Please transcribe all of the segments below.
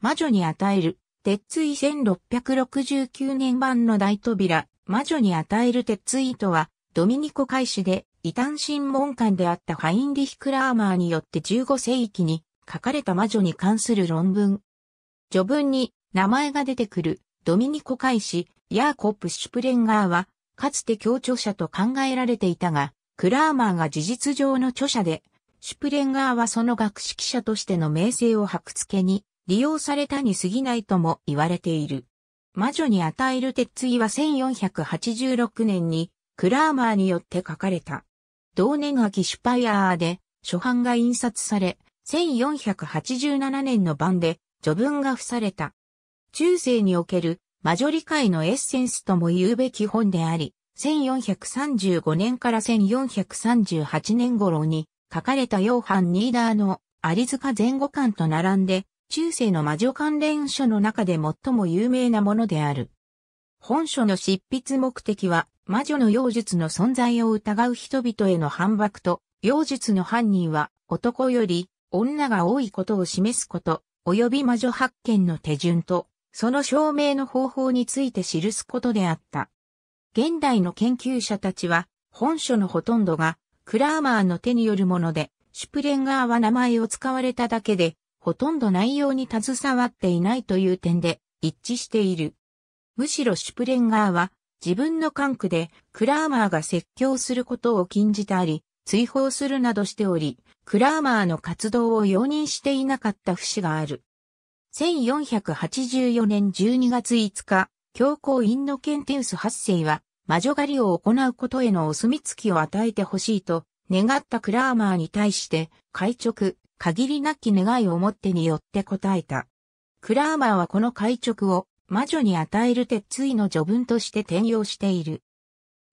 魔女に与える、鉄椎1669年版の大扉、魔女に与える鉄椎とは、ドミニコ開始で、異端審問官であったファインリヒ・クラーマーによって15世紀に書かれた魔女に関する論文。序文に名前が出てくるドミニコ開始ヤーコップ・シュプレンガーは、かつて協調者と考えられていたが、クラーマーが事実上の著者で、シュプレンガーはその学識者としての名声を白付けに利用されたに過ぎないとも言われている。魔女に与える鉄槌は1486年にクラーマーによって書かれた。同年秋シュパイアーで初版が印刷され、1487年の版で序文が付された。中世における魔女理解のエッセンスとも言うべき本であり、1435年から1438年頃に書かれたヨーハン・ニーダーのアリ塚前後巻と並んで中世の魔女関連書の中で最も有名なものである。本書の執筆目的は、魔女の妖術の存在を疑う人々への反駁と、妖術の犯人は男より女が多いことを示すこと、及び魔女発見の手順と、その証明の方法について記すことであった。現代の研究者たちは、本書のほとんどが、クラーマーの手によるもので、シュプレンガーは名前を使われただけで、ほとんど内容に携わっていないという点で一致している。むしろシュプレンガーは自分の管区でクラーマーが説教することを禁じたり、追放するなどしており、クラーマーの活動を容認していなかった節がある。1484年12月5日、教皇インノケンテウス8世は、魔女狩りを行うことへのお墨付きを与えてほしいと、願ったクラーマーに対して、会直、限りなき願いをもってによって答えた。クラーマーはこの会直を魔女に与える鉄意の序文として転用している。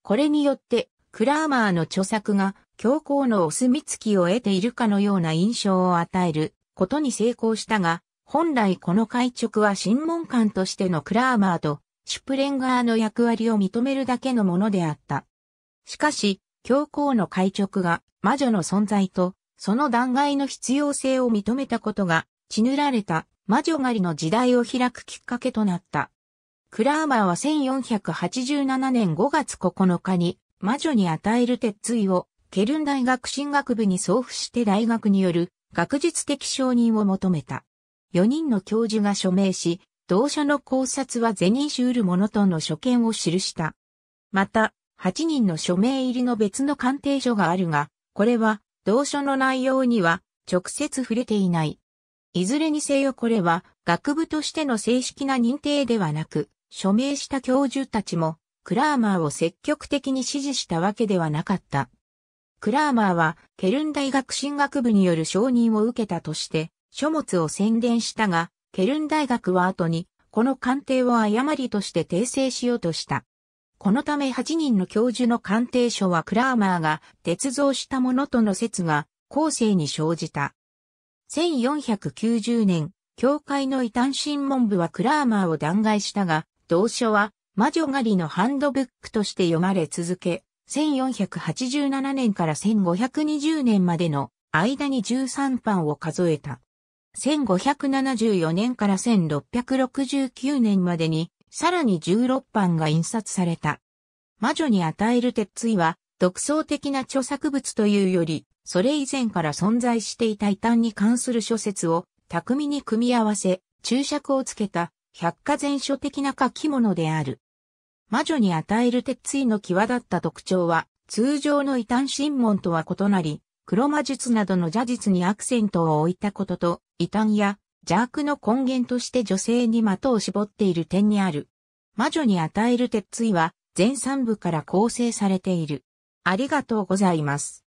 これによって、クラーマーの著作が教皇のお墨付きを得ているかのような印象を与えることに成功したが、本来この会直は審問官としてのクラーマーとシュプレンガーの役割を認めるだけのものであった。しかし、教皇の会直が魔女の存在とその弾劾の必要性を認めたことが、血塗られた魔女狩りの時代を開くきっかけとなった。クラーマーは1487年5月9日に魔女に与える鉄槌をケルン大学進学部に送付して大学による学術的承認を求めた。4人の教授が署名し、同社の考察はゼニーシュールモノトンの所見を記した。また、8人の署名入りの別の鑑定書があるが、これは同書の内容には直接触れていない。いずれにせよこれは学部としての正式な認定ではなく、署名した教授たちもクラーマーを積極的に支持したわけではなかった。クラーマーはケルン大学進学部による承認を受けたとして書物を宣伝したが、ケルン大学は後にこの鑑定を誤りとして訂正しようとした。このため8人の教授の鑑定書はクラーマーが鉄造したものとの説が後世に生じた。1490年、教会の異端審問部はクラーマーを弾劾したが、同書は魔女狩りのハンドブックとして読まれ続け、1487年から1520年までの間に13版を数えた。1574年から1669年までにさらに16版が印刷された。魔女に与える鉄槌は、独創的な著作物というより、それ以前から存在していた異端に関する諸説を巧みに組み合わせ、注釈をつけた百科全書的な書き物である。魔女に与える鉄槌の際立った特徴は、通常の異端神門とは異なり、黒魔術などの邪術にアクセントを置いたことと、異端や邪悪の根源として女性に的を絞っている点にある。魔女に与える鉄槌は全三部から構成されている。ありがとうございます。